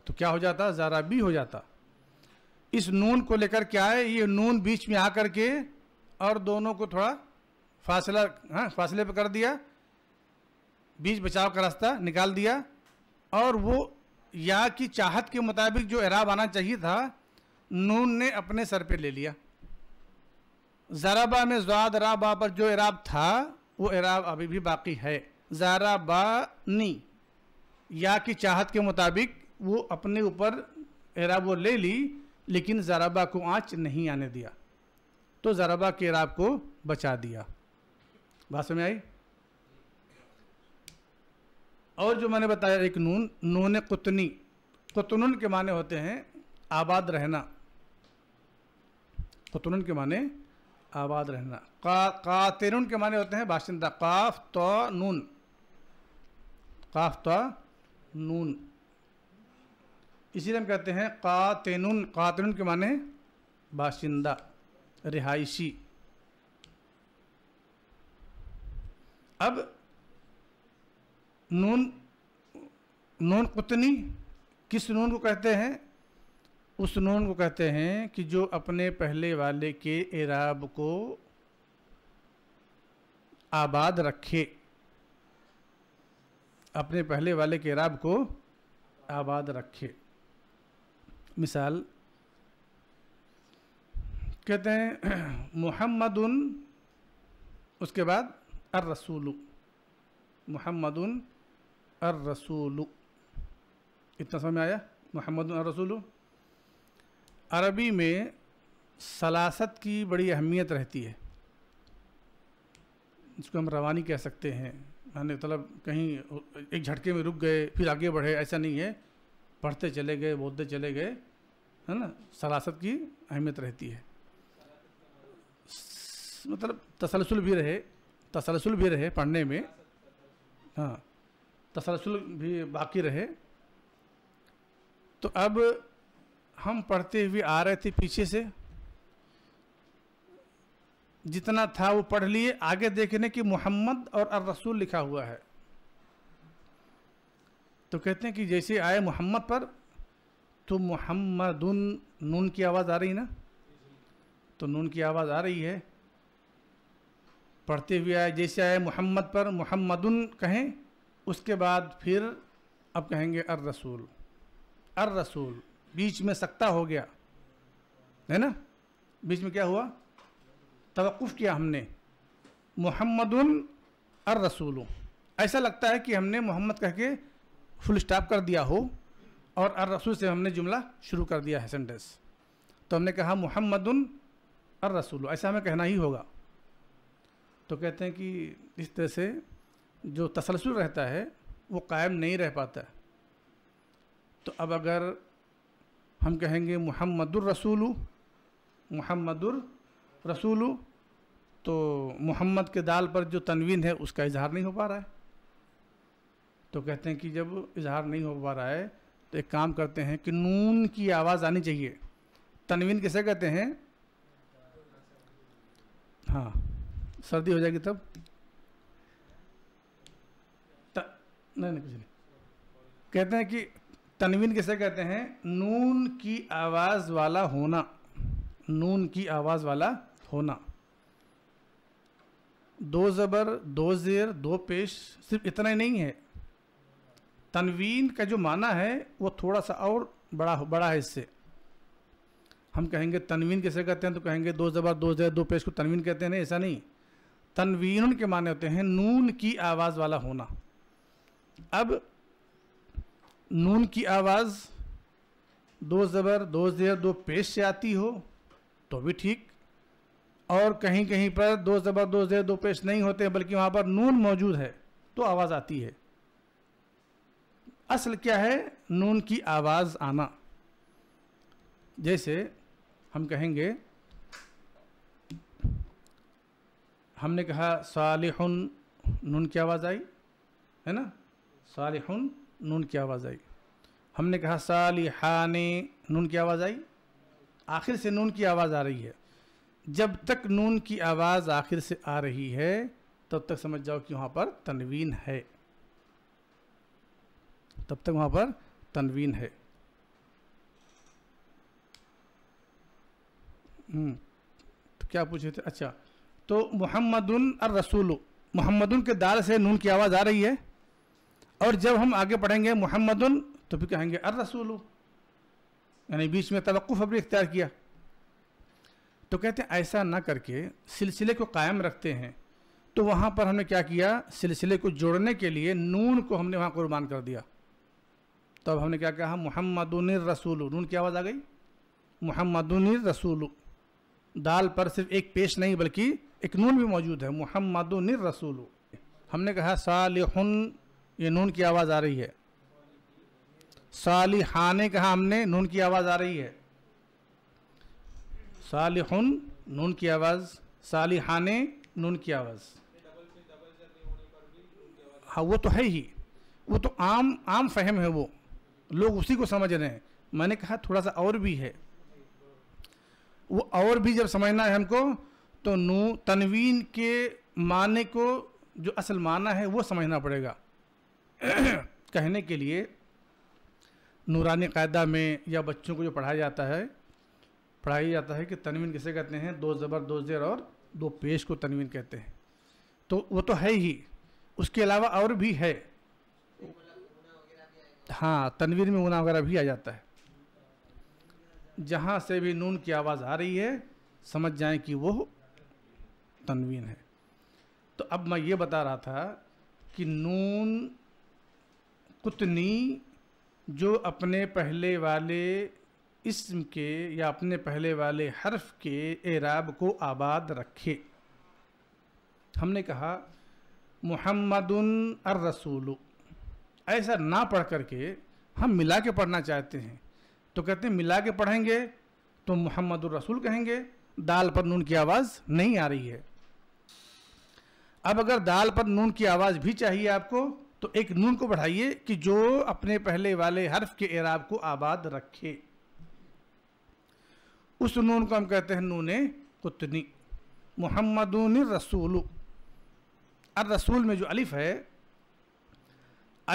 तो क्या हो जाता ज़रा भी हो जाता इस नून को लेकर क्या है ये नून बीच में आकर के और दोनों को थोड़ा फासला हाँ फासले पर कर दिया बीच बचाव का रास्ता निकाल दिया और वो या की चाहत के मुताबिक जो एराब आना चाहिए था नून ने अपने सर पे ले लिया ज़राबा में जवाद राबा पर जो इराब था वो इराब अभी भी बाकी है ज़ाराबा नी या की चाहत के मुताबिक वो अपने ऊपर इराब वो ले ली लेकिन ज़राबा को आँच नहीं आने दिया तो ज़राबा के इराब को बचा दिया बात समझ आई और जो मैंने बताया एक नून नून कुतनी कुतनुन के माने होते हैं आबाद रहना कुतनुन के माने आबाद रहना का कातिरुन के माने होते हैं बाशिंदा काफ तो नून काफ तो नून इसीलिए हम कहते हैं कातिनुन कातिनुन के माने बाशिंदा रिहायशी अब नून नून कुतनी किस नून को कहते हैं उस नून को कहते हैं कि जो अपने पहले वाले के इराब को आबाद रखे अपने पहले वाले के इराब को आबाद रखे मिसाल कहते हैं <clears throat> मोहम्मद उसके बाद अर रसूल मोहम्मद अर रसूल इतना समय आया मोहम्मद अर रसूलू अरबी में सलासत की बड़ी अहमियत रहती है जिसको हम रवानी कह सकते हैं मैंने मतलब कहीं एक झटके में रुक गए फिर आगे बढ़े ऐसा नहीं है पढ़ते चले गए बोलते चले गए है ना सलासत की अहमियत रहती है मतलब तसलसल भी रहे तसलसल भी रहे पढ़ने में हाँ तसलसल भी बाकी रहे तो अब हम पढ़ते हुए आ रहे थे पीछे से जितना था वो पढ़ लिए आगे देखने कि मोहम्मद और अर रसूल लिखा हुआ है तो कहते हैं कि जैसे आए मोहम्मद पर तो मोहम्मद नून की आवाज़ आ रही ना तो नून की आवाज़ आ रही है पढ़ते हुए आए जैसे आए मोहम्मद पर मोहम्मद कहें उसके बाद फिर अब कहेंगे अर रसूल अर रसूल बीच में सकता हो गया है ना बीच में क्या हुआ तवक़ुफ़ किया हमने मोहम्मद अर रसूलों ऐसा लगता है कि हमने मोहम्मद कह के फुल स्टॉप कर दिया हो और अर रसूल से हमने जुमला शुरू कर दिया है सेंटेंस तो हमने कहा मोहम्मद अर रसूलों ऐसा हमें कहना ही होगा तो कहते हैं कि इस तरह से जो तसलसल रहता है वो कायम नहीं रह पाता तो अब अगर हम कहेंगे मोहम्मदुर रसूलू मोहम्मदुर तो मोहम्मद के दाल पर जो तनवीन है उसका इजहार नहीं हो पा रहा है तो कहते हैं कि जब इजहार नहीं हो पा रहा है तो एक काम करते हैं कि नून की आवाज़ आनी चाहिए तनवीन कैसे कहते हैं हाँ सर्दी हो जाएगी तब त, नहीं नहीं कुछ नहीं कहते हैं कि तनवीन किसे कहते हैं नून की आवाज़ वाला होना नून की आवाज़ वाला होना दो ज़बर दो ज़ेर दो पेश सिर्फ इतना ही नहीं है तनवीन का जो माना है वो थोड़ा सा और बड़ा बड़ा है इससे हम कहेंगे तनवीन कैसे कहते हैं तो कहेंगे दो ज़बर दो ज़ेर दो पेश को तनवीन कहते हैं ऐसा नहीं तनवीन के माने होते हैं नून की आवाज़ वाला होना अब नून की आवाज़ दो ज़बर दो ज़ेर दो पेश से आती हो तो भी ठीक और कहीं कहीं पर दो ज़बर दो ज़ेर दो पेश नहीं होते बल्कि वहाँ पर नून मौजूद है तो आवाज़ आती है असल क्या है नून की आवाज़ आना जैसे हम कहेंगे हमने कहा सालिहुन नून की आवाज़ आई है ना सालिहुन नून की आवाज़ आई हमने कहा सालिहाने नून की आवाज़ आई आखिर से नून की आवाज़ आ रही है जब तक नून की आवाज़ आखिर से आ रही है तब तक समझ जाओ कि वहाँ पर तनवीन है तब तक वहाँ पर तनवीन है हम्म, तो क्या पूछे थे अच्छा तो मोहम्मद रसूल मोहम्मद के दार से नून की आवाज़ आ रही है और जब हम आगे पढ़ेंगे मोहम्मद तो फिर कहेंगे अर रसूल यानी बीच में तवक्फ़ अभी इख्तियार किया तो कहते हैं ऐसा ना करके सिलसिले को कायम रखते हैं तो वहाँ पर हमने क्या किया सिलसिले को जोड़ने के लिए नून को हमने वहाँ कुर्बान कर दिया तब तो हमने क्या कहा मोहम्मद रसूल नून की आवाज़ आ गई मोहम्मद रसूल दाल पर सिर्फ एक पेश नहीं बल्कि एक नून भी मौजूद है मोहम्मद रसूल हमने कहा साल ये नून की आवाज़ आ रही है सालिहाने कहा हमने नून की आवाज़ आ रही है सालिहुन नून की आवाज़ सालिहाने नून की आवाज़ हाँ वो तो है ही वो तो आम आम फहम है वो लोग उसी को समझ रहे हैं मैंने कहा थोड़ा सा और भी है वो और भी जब समझना है हमको तो नू तनवीन के माने को जो असल माना है वो समझना पड़ेगा <coughs> कहने के लिए नूरान कायदा में या बच्चों को जो पढ़ाया जाता है पढ़ाया जाता है कि तनवीन किसे कहते हैं दो ज़बर दो ज़ेर और दो पेश को तनवीन कहते हैं तो वो तो है ही उसके अलावा और भी है हाँ तनवीर में गुना वगैरह भी आ जाता है जहाँ से भी नून की आवाज़ आ रही है समझ जाएं कि वो तनवीन है तो अब मैं ये बता रहा था कि नून कुतनी जो अपने पहले वाले इसम के या अपने पहले वाले हर्फ के एराब को आबाद रखे हमने कहा मुहम्मदन अर रसूल ऐसा ना पढ़ करके हम मिला के पढ़ना चाहते हैं तो कहते हैं मिला के पढ़ेंगे तो मोहम्मद रसूल कहेंगे दाल पर नून की आवाज़ नहीं आ रही है अब अगर दाल पर नून की आवाज़ भी चाहिए आपको तो एक नून को बढ़ाइए कि जो अपने पहले वाले हर्फ के एराब को आबाद रखे उस नून को हम कहते हैं नून कुतनी मोहम्मद रसूल अर रसूल में जो अलिफ है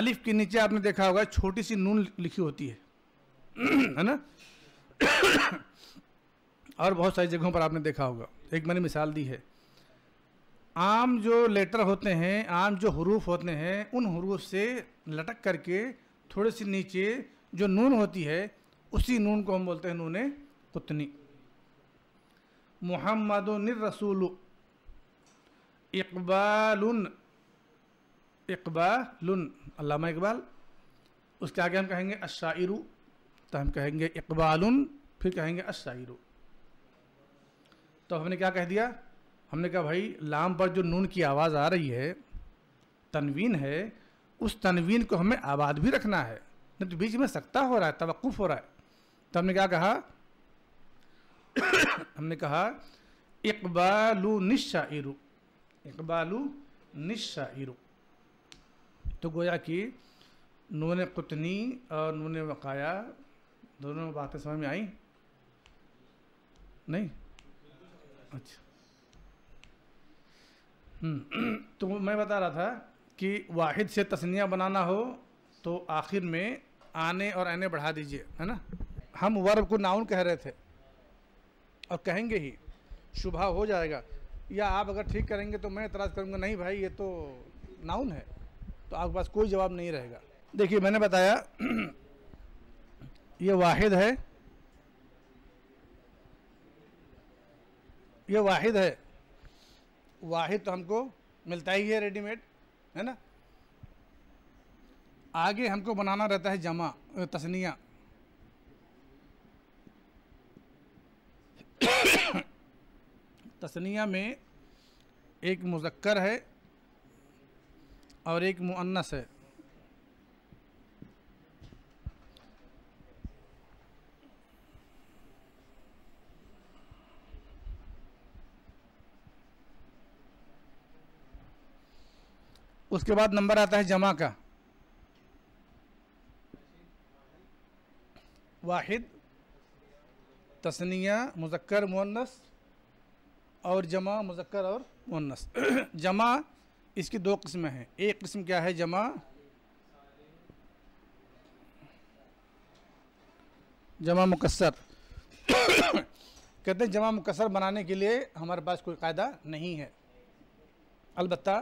अलिफ के नीचे आपने देखा होगा छोटी सी नून लिखी होती है <clears throat> है ना <clears throat> और बहुत सारी जगहों पर आपने देखा होगा एक मैंने मिसाल दी है आम जो लेटर होते हैं आम जो हरूफ होते हैं उन हरूफ से लटक करके थोड़े से नीचे जो नून होती है उसी नून को हम बोलते हैं नून कुतनी मोहम्मद रसूल इकबाल इकबाल अलामा इकबाल उसके आगे हम कहेंगे अशाइरु तो हम कहेंगे इकबाल फिर कहेंगे अशाइरु तो हमने क्या कह दिया हमने कहा भाई लाम पर जो नून की आवाज़ आ रही है तनवीन है उस तनवीन को हमें आबाद भी रखना है नहीं तो बीच में सकता हो रहा है तवक़ुफ़ हो रहा है तो हमने क्या कहा <coughs> हमने कहा इकबालू निशाइरु इकबालू इरु तो गोया कि नून कुतनी और नून वकाया दोनों बातें समझ में आई नहीं अच्छा <clears throat> तो मैं बता रहा था कि वाहिद से तस्निया बनाना हो तो आखिर में आने और आने बढ़ा दीजिए है ना हम वर्ब को नाउन कह रहे थे और कहेंगे ही शुभा हो जाएगा या आप अगर ठीक करेंगे तो मैं इतराज़ करूँगा नहीं भाई ये तो नाउन है तो आपके पास कोई जवाब नहीं रहेगा देखिए मैंने बताया <clears throat> ये वाहिद है ये वाहिद है वाहिद तो हमको मिलता ही है रेडीमेड है ना आगे हमको बनाना रहता है जमा तस्निया तस्निया में एक मुजक्कर है और एक मुअन्नस है उसके बाद नंबर आता है जमा का वाहिद तस्निया मुजक्कर मुन्नस और जमा मुजक्कर और मुन्नस <clears throat> जमा इसकी दो किस्में हैं एक किस्म क्या है जमा जमा मुकसर <clears throat> कहते हैं जमा मुकसर बनाने के लिए हमारे पास कोई कायदा नहीं है अलबत्ता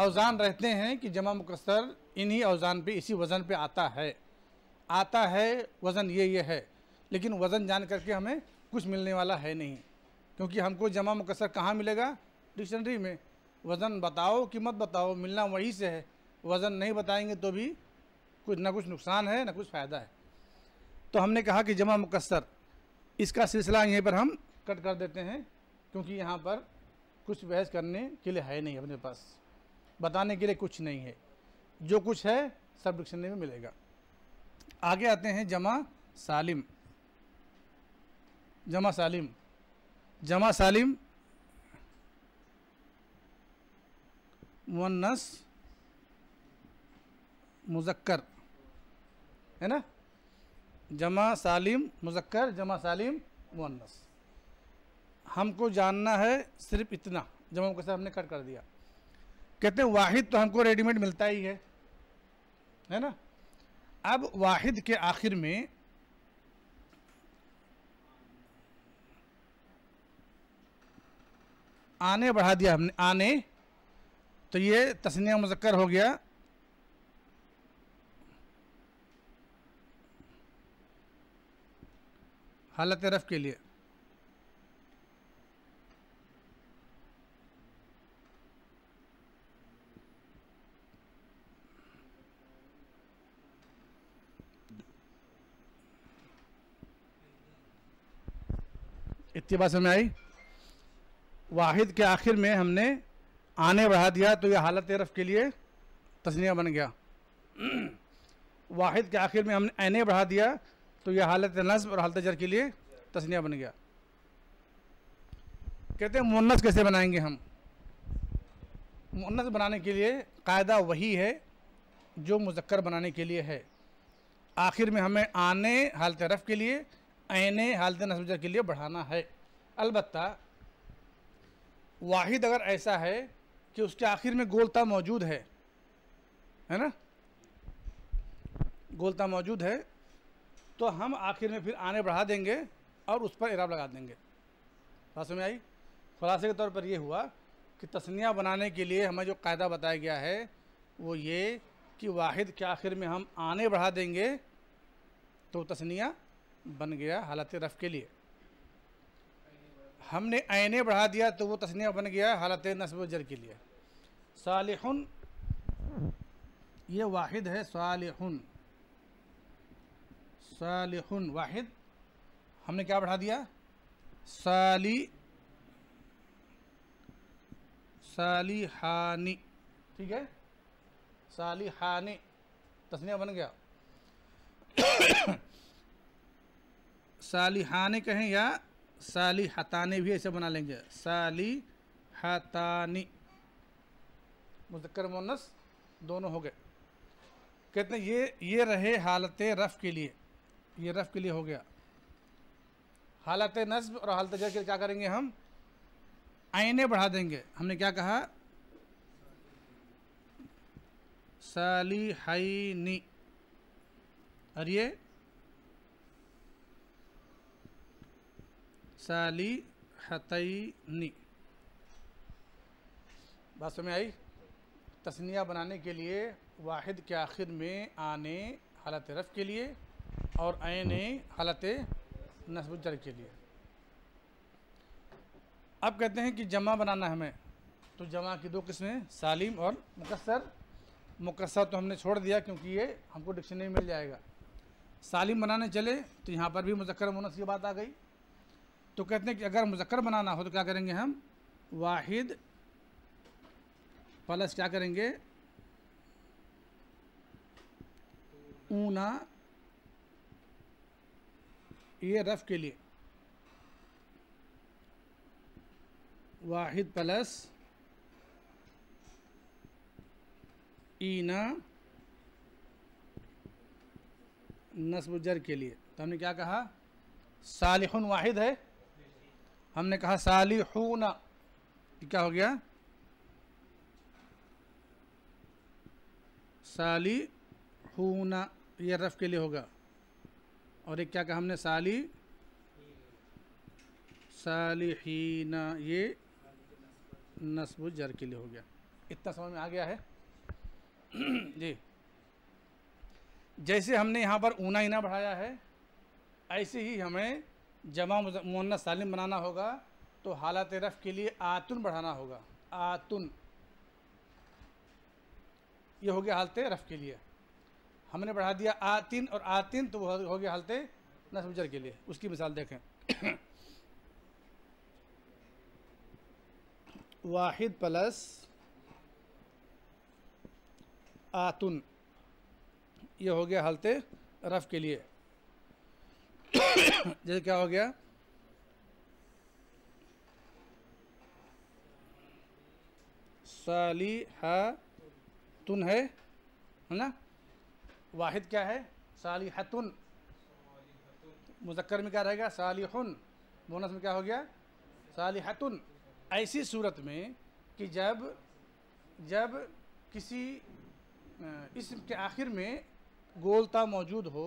अवजान रहते हैं कि जमा मुकसर इन्हीं अवजान पे इसी वज़न पे आता है आता है वज़न ये ये है लेकिन वज़न जान करके हमें कुछ मिलने वाला है नहीं क्योंकि हमको जमा मुकसर कहाँ मिलेगा डिक्शनरी में वज़न बताओ कि मत बताओ मिलना वहीं से है वज़न नहीं बताएंगे तो भी कुछ ना कुछ नुकसान है ना कुछ फ़ायदा है तो हमने कहा कि जमा मुकसर इसका सिलसिला यहीं पर हम कट कर देते हैं क्योंकि यहाँ पर कुछ बहस करने के लिए है नहीं अपने पास बताने के लिए कुछ नहीं है जो कुछ है सब डिक्शनरी में मिलेगा आगे आते हैं जमा सालिम जमा सालिम जमा सालिम मुन्नस मुजक्कर है ना जमा सालिम मुजक्कर जमा सालिम मुन्नस हमको जानना है सिर्फ इतना जमा के साथ हमने कट कर दिया कहते हैं वाहिद तो हमको रेडीमेड मिलता ही है है ना अब वाहिद के आखिर में आने बढ़ा दिया हमने आने तो ये तस्निया मुजक्कर हो गया हालत रफ के लिए इतनी बात समझ आई वाहिद के आखिर में हमने आने बढ़ा दिया तो यह हालत रफ के लिए तस्निया बन गया <clears throat> वाहिद के आखिर में हमने आने बढ़ा दिया तो यह हालत नज्म और हालत जर के लिए तस्निया बन गया कहते हैं मुन्नस कैसे बनाएंगे हम मुन्नस बनाने के लिए कायदा वही है जो मुजक्कर बनाने के लिए है आखिर में हमें आने हालत रफ के लिए आने हालत नस्बजर के लिए बढ़ाना है अलबत् वाहिद अगर ऐसा है कि उसके आखिर में गोलता मौजूद है है ना गोलता मौजूद है तो हम आखिर में फिर आने बढ़ा देंगे और उस पर इराब लगा देंगे बात समझ आई खुलासे के तौर पर यह हुआ कि तस्निया बनाने के लिए हमें जो कायदा बताया गया है वो ये कि वाहिद के आखिर में हम आने बढ़ा देंगे तो तस्निया बन गया हालत रफ़ के लिए हमने आयने बढ़ा दिया तो वो तस्निया बन गया हालत नसब जर के लिए साल ये वाहिद है साल साल वाहिद हमने क्या बढ़ा दिया साली हानी ठीक है सालिहानी तस्निया बन गया सालिहाने कहें या हताने भी ऐसे बना लेंगे हतानी मुजक्कर मोनस दोनों हो गए कहते हैं ये ये रहे हालत रफ़ के लिए ये रफ़ के लिए हो गया हालत नस्ब और हालत जर के लिए क्या करेंगे हम आइने बढ़ा देंगे हमने क्या कहा नी और ये साली हतईनी बात समझ आई तस्निया बनाने के लिए वाहिद के आखिर में आने हालत रफ़ के लिए और आने हालत जर के लिए अब कहते हैं कि जमा बनाना है हमें तो जमा की दो किस्में सालिम और मुकसर मुकसर तो हमने छोड़ दिया क्योंकि ये हमको डिक्शनरी मिल जाएगा सालिम बनाने चले तो यहाँ पर भी मुजक्र मुनस की बात आ गई तो कहते हैं कि अगर मुजक्र बनाना हो तो क्या करेंगे हम वाहिद प्लस क्या करेंगे ऊना ये रफ के लिए वाहिद प्लस ईना नस्ब के लिए तो हमने क्या कहा सालिखन वाहिद है हमने कहा साली सालिहूना क्या हो गया साली हूना ये रफ के लिए होगा और एक क्या कहा हमने साली साली हीना ये नस्ब जर के लिए हो गया इतना समझ में आ गया है <clears throat> जी जैसे हमने यहाँ पर ऊना इना बढ़ाया है ऐसे ही हमें जमा मुन्ना सालिम बनाना होगा तो हालत रफ़ के लिए आतुन बढ़ाना होगा आतुन ये हो गया हालत रफ़ के लिए हमने बढ़ा दिया आतिन और आतिन तो हो गया हालत नसमजर के लिए उसकी मिसाल देखें <coughs> वाहिद प्लस आतुन ये हो गया हालत रफ़ के लिए <coughs> जैसे क्या हो गया साली हा तुन है है ना वाहिद क्या है साली हतुन मुजक्कर में क्या रहेगा सालिहन बोनस में क्या हो गया सालिहतुन ऐसी सूरत में कि जब जब किसी इसम के आखिर में गोलता मौजूद हो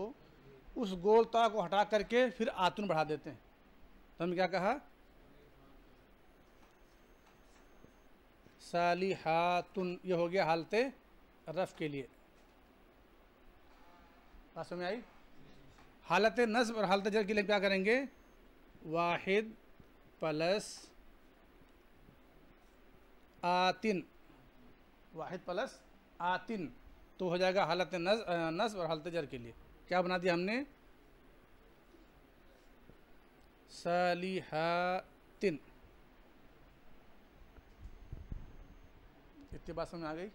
उस गोलता को हटा करके फिर आतुन बढ़ा देते हैं तो हमने क्या कहा हातुन ये हो गया हालत रफ के लिए बात समझ आई हालत नस्ब और हालत जर के लिए क्या करेंगे वाहिद प्लस आतिन वाहिद प्लस आतिन तो हो जाएगा हालत नस नस्ब और हालत जर के लिए क्या बना दिया हमने सलिहातिन इतनी बात समझ आ गई